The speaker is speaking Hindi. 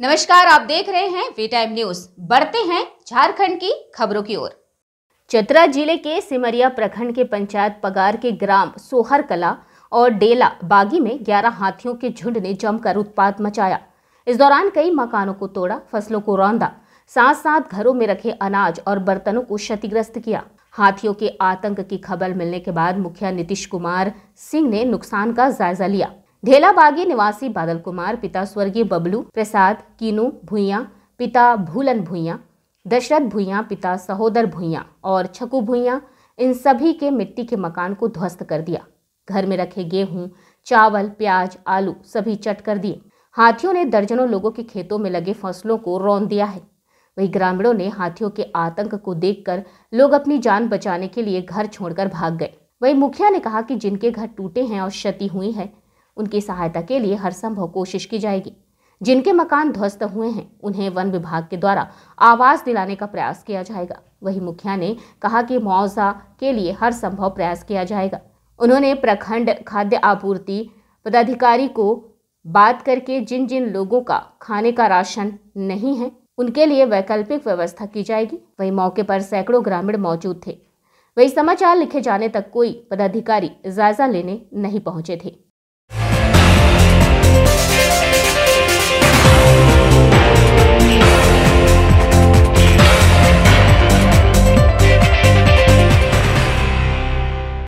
नमस्कार आप देख रहे हैं वी टाइम न्यूज बढ़ते हैं झारखंड की खबरों की ओर चतरा जिले के सिमरिया प्रखंड के पंचायत पगार के ग्राम सोहर कला और डेला बागी में 11 हाथियों के झुंड ने जमकर उत्पात मचाया इस दौरान कई मकानों को तोड़ा फसलों को रौंदा साथ साथ घरों में रखे अनाज और बर्तनों को क्षतिग्रस्त किया हाथियों के आतंक की खबर मिलने के बाद मुखिया नीतीश कुमार सिंह ने नुकसान का जायजा लिया ढेलाबागी निवासी बादल कुमार पिता स्वर्गीय बबलू प्रसाद कीनू भूया पिता भूलन भूया दशरथ भूया पिता सहोदर भूया और छकू भूया इन सभी के मिट्टी के मकान को ध्वस्त कर दिया घर में रखे गेहूं चावल प्याज आलू सभी चट कर दिए हाथियों ने दर्जनों लोगों के खेतों में लगे फसलों को रौन दिया है वही ग्रामीणों ने हाथियों के आतंक को देखकर लोग अपनी जान बचाने के लिए घर छोड़कर भाग गए वही मुखिया ने कहा कि जिनके घर टूटे हैं और क्षति हुई है उनकी सहायता के लिए हर संभव कोशिश की जाएगी जिनके मकान ध्वस्त हुए हैं उन्हें वन विभाग के द्वारा आवास दिलाने का प्रयास किया जाएगा वही मुखिया ने कहा कि मुआवजा के लिए हर संभव प्रयास किया जाएगा उन्होंने प्रखंड खाद्य आपूर्ति पदाधिकारी को बात करके जिन जिन लोगों का खाने का राशन नहीं है उनके लिए वैकल्पिक व्यवस्था की जाएगी वही मौके पर सैकड़ों ग्रामीण मौजूद थे वही समाचार लिखे जाने तक कोई पदाधिकारी जायजा लेने नहीं पहुंचे थे